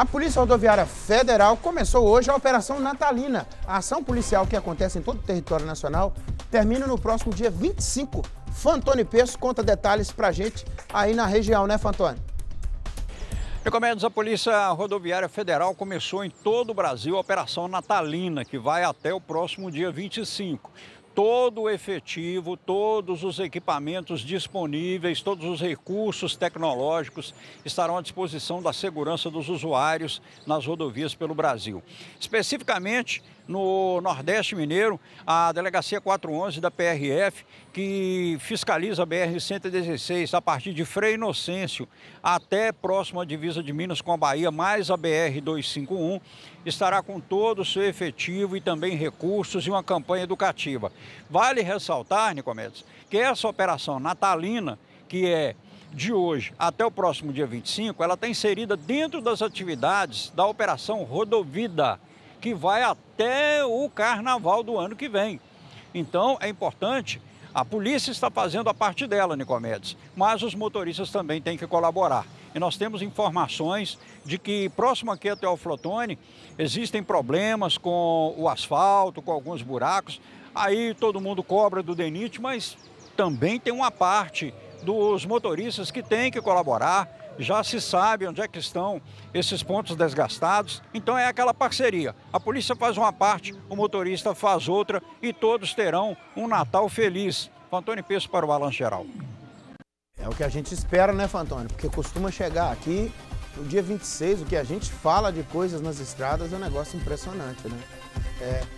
A Polícia Rodoviária Federal começou hoje a Operação Natalina. A ação policial que acontece em todo o território nacional termina no próximo dia 25. Fantoni Peço conta detalhes pra gente aí na região, né, Fantoni? Recomendos, a Polícia Rodoviária Federal começou em todo o Brasil a Operação Natalina, que vai até o próximo dia 25 todo o efetivo, todos os equipamentos disponíveis, todos os recursos tecnológicos estarão à disposição da segurança dos usuários nas rodovias pelo Brasil. Especificamente no Nordeste Mineiro, a Delegacia 411 da PRF, que fiscaliza a BR-116 a partir de Frei Inocêncio até próximo à divisa de Minas com a Bahia, mais a BR-251, estará com todo o seu efetivo e também recursos e uma campanha educativa. Vale ressaltar, Nicomedes, que essa operação natalina, que é de hoje até o próximo dia 25, ela está inserida dentro das atividades da Operação Rodovida, que vai até o carnaval do ano que vem. Então, é importante, a polícia está fazendo a parte dela, Nicomedes, mas os motoristas também têm que colaborar. E nós temos informações de que próximo aqui até o Flotone existem problemas com o asfalto, com alguns buracos. Aí todo mundo cobra do DENIT, mas também tem uma parte dos motoristas que tem que colaborar, já se sabe onde é que estão esses pontos desgastados. Então é aquela parceria. A polícia faz uma parte, o motorista faz outra e todos terão um Natal feliz. Fantônio Peço para o Balanço Geral. É o que a gente espera, né, Fantônio? Porque costuma chegar aqui no dia 26, o que a gente fala de coisas nas estradas é um negócio impressionante, né? É,